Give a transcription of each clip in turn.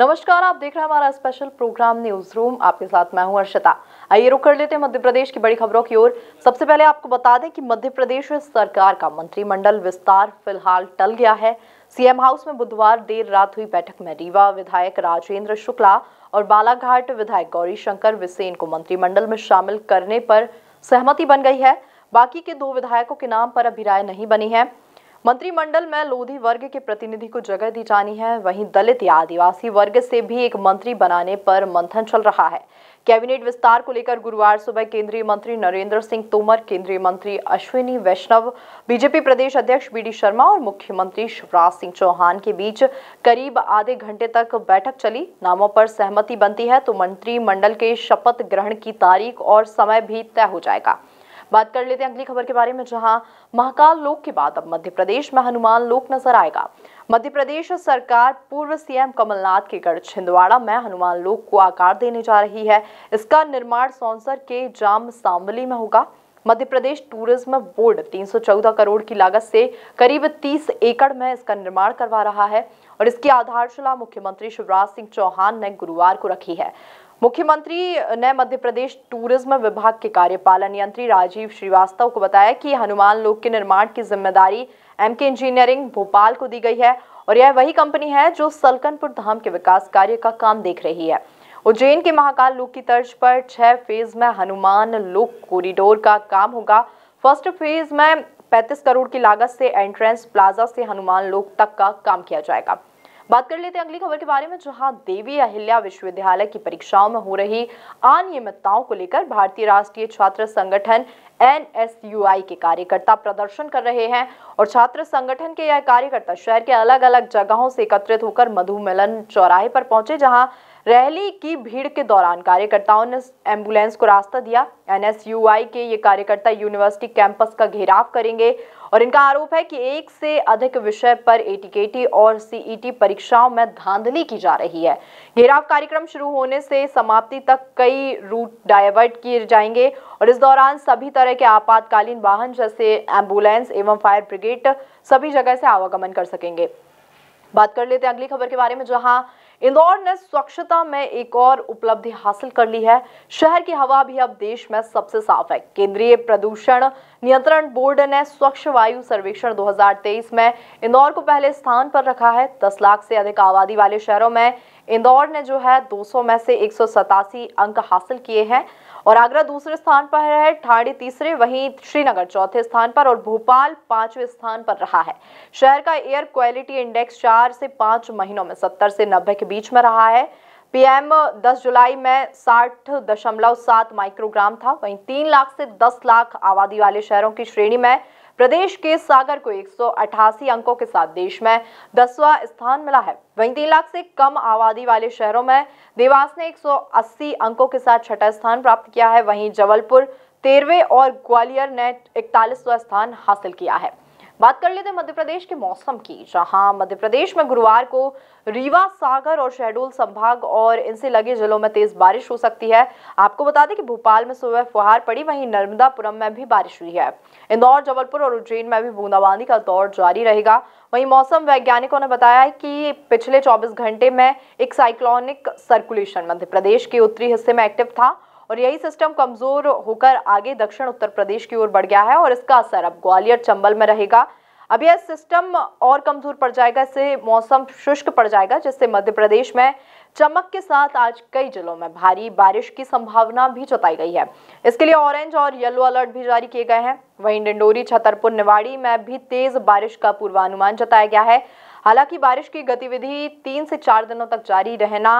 नमस्कार आप देख रहे हैं हमारा स्पेशल प्रोग्राम न्यूज रूम आपके साथ मैं हूं अर्षिता आइए रुक कर लेते हैं मध्य प्रदेश की बड़ी खबरों की ओर सबसे पहले आपको बता दें कि मध्य प्रदेश सरकार का मंत्रिमंडल विस्तार फिलहाल टल गया है सीएम हाउस में बुधवार देर रात हुई बैठक में रीवा विधायक राजेंद्र शुक्ला और बालाघाट विधायक गौरी शंकर विसेन को मंत्रिमंडल में शामिल करने पर सहमति बन गई है बाकी के दो विधायकों के नाम पर अभी राय नहीं बनी है मंत्रिमंडल में लोधी वर्ग के प्रतिनिधि को जगह दी जानी है वहीं दलित या आदिवासी वर्ग से भी एक मंत्री बनाने पर मंथन चल रहा है कैबिनेट विस्तार को लेकर गुरुवार सुबह केंद्रीय मंत्री नरेंद्र सिंह तोमर केंद्रीय मंत्री अश्विनी वैष्णव बीजेपी प्रदेश अध्यक्ष डी शर्मा और मुख्यमंत्री शिवराज सिंह चौहान के बीच करीब आधे घंटे तक बैठक चली नामों पर सहमति बनती है तो मंत्रिमंडल के शपथ ग्रहण की तारीख और समय भी तय हो जाएगा बात कर लेते हैं अगली खबर के बारे में जहां महाकाल लोक के बाद अब मध्य प्रदेश में हनुमान लोक नजर आएगा मध्य प्रदेश सरकार पूर्व सीएम कमलनाथ के गढ़ छिंदवाड़ा में हनुमान लोक को आकार देने जा रही है इसका निर्माण सौनसर के जाम सांबली में होगा मध्य प्रदेश टूरिज्म बोर्ड 314 करोड़ की लागत से करीब 30 एकड़ में इसका निर्माण करवा रहा है और इसकी आधारशिला मुख्यमंत्री शिवराज सिंह चौहान ने गुरुवार को रखी है मुख्यमंत्री ने मध्य प्रदेश टूरिज्म विभाग के कार्यपालन यंत्री राजीव श्रीवास्तव को बताया कि हनुमान लोक के निर्माण की जिम्मेदारी एम के इंजीनियरिंग भोपाल को दी गई है और यह वही कंपनी है जो सलकनपुर धाम के विकास कार्य का काम देख रही है उज्जैन के महाकाल लोक की तर्ज पर छह फेज में हनुमान लोक कॉरिडोर का काम होगा फर्स्ट फेज में 35 करोड़ की लागत से एंट्रेंस प्लाजा से हनुमान लोक तक का काम किया जाएगा बात कर लेते हैं अगली खबर के बारे में जहां देवी अहिल्या विश्वविद्यालय की परीक्षाओं में हो रही अनियमितताओं को लेकर भारतीय राष्ट्रीय छात्र संगठन एन के कार्यकर्ता प्रदर्शन कर रहे हैं और छात्र संगठन के यह कार्यकर्ता शहर के अलग अलग जगहों से एकत्रित होकर मधुमेलन चौराहे पर पहुंचे जहां रैली की भीड़ के दौरान कार्यकर्ताओं ने एम्बुलेंस को रास्ता दिया एनएसयूआई के ये कार्यकर्ता यूनिवर्सिटी कैंपस का घेराव करेंगे और इनका आरोप है कि एक से अधिक विषय पर एटीकेटी और सीईटी e परीक्षाओं में धांधली की जा रही है घेराव कार्यक्रम शुरू होने से समाप्ति तक कई रूट डाइवर्ट किए जाएंगे और इस दौरान सभी तरह के आपातकालीन वाहन जैसे एम्बुलेंस एवं फायर ब्रिगेड सभी जगह से आवागमन कर सकेंगे बात कर लेते हैं अगली खबर के बारे में जहां इंदौर ने स्वच्छता में एक और उपलब्धि हासिल कर ली है शहर की हवा भी अब देश में सबसे साफ है केंद्रीय प्रदूषण नियंत्रण बोर्ड ने स्वच्छ वायु सर्वेक्षण 2023 में इंदौर को पहले स्थान पर रखा है 10 लाख से अधिक आबादी वाले शहरों में इंदौर ने जो है 200 में से एक अंक हासिल किए हैं और आगरा दूसरे स्थान पर है ठाणे तीसरे वहीं श्रीनगर चौथे स्थान पर और भोपाल पांचवें स्थान पर रहा है शहर का एयर क्वालिटी इंडेक्स चार से पांच महीनों में सत्तर से नब्बे के बीच में रहा है पीएम 10 जुलाई में साठ दशमलव सात माइक्रोग्राम था वहीं तीन लाख से दस लाख आबादी वाले शहरों की श्रेणी में प्रदेश के सागर को एक अंकों के साथ देश में दसवां स्थान मिला है वहीं तीन लाख से कम आबादी वाले शहरों में देवास ने 180 अंकों के साथ छठा स्थान प्राप्त किया है वहीं जबलपुर तेरहवें और ग्वालियर ने इकतालीसवा स्थान हासिल किया है बात कर लेते हैं मध्य प्रदेश के मौसम की जहां मध्य प्रदेश में गुरुवार को रीवा सागर और शहडोल संभाग और इनसे लगे जिलों में तेज बारिश हो सकती है आपको बता दें कि भोपाल में सुबह फुहार पड़ी वहीं नर्मदापुरम में भी बारिश हुई है इंदौर जबलपुर और उज्जैन में भी बूंदाबांदी का दौर जारी रहेगा वहीं मौसम वैज्ञानिकों ने बताया है कि पिछले 24 घंटे में एक साइक्लोनिक सर्कुलेशन मध्य प्रदेश के उत्तरी हिस्से में एक्टिव था और यही सिस्टम कमजोर होकर आगे दक्षिण उत्तर प्रदेश की ओर बढ़ गया है और इसका असर अब ग्वालियर चंबल में रहेगा अब यह सिस्टम और कमजोर पड़ जाएगा इससे मौसम शुष्क पड़ जाएगा जिससे मध्य प्रदेश में चमक के साथ आज कई जिलों में भारी बारिश की संभावना भी जताई गई है इसके लिए ऑरेंज और येलो अलर्ट भी जारी किए गए हैं वहीं डिंडोरी छतरपुर निवाड़ी में भी तेज बारिश का पूर्वानुमान जताया गया है हालांकि बारिश की गतिविधि तीन से चार दिनों तक जारी रहना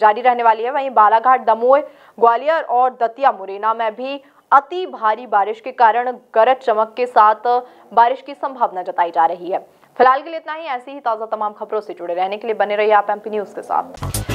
जारी रहने वाली है वहीं बालाघाट दमोह ग्वालियर और दतिया मुरैना में भी अति भारी बारिश के कारण गरज चमक के साथ बारिश की संभावना जताई जा रही है फिलहाल के लिए इतना ही ऐसी ही ताज़ा तमाम खबरों से जुड़े रहने के लिए बने रहिए आप एमपी न्यूज़ के साथ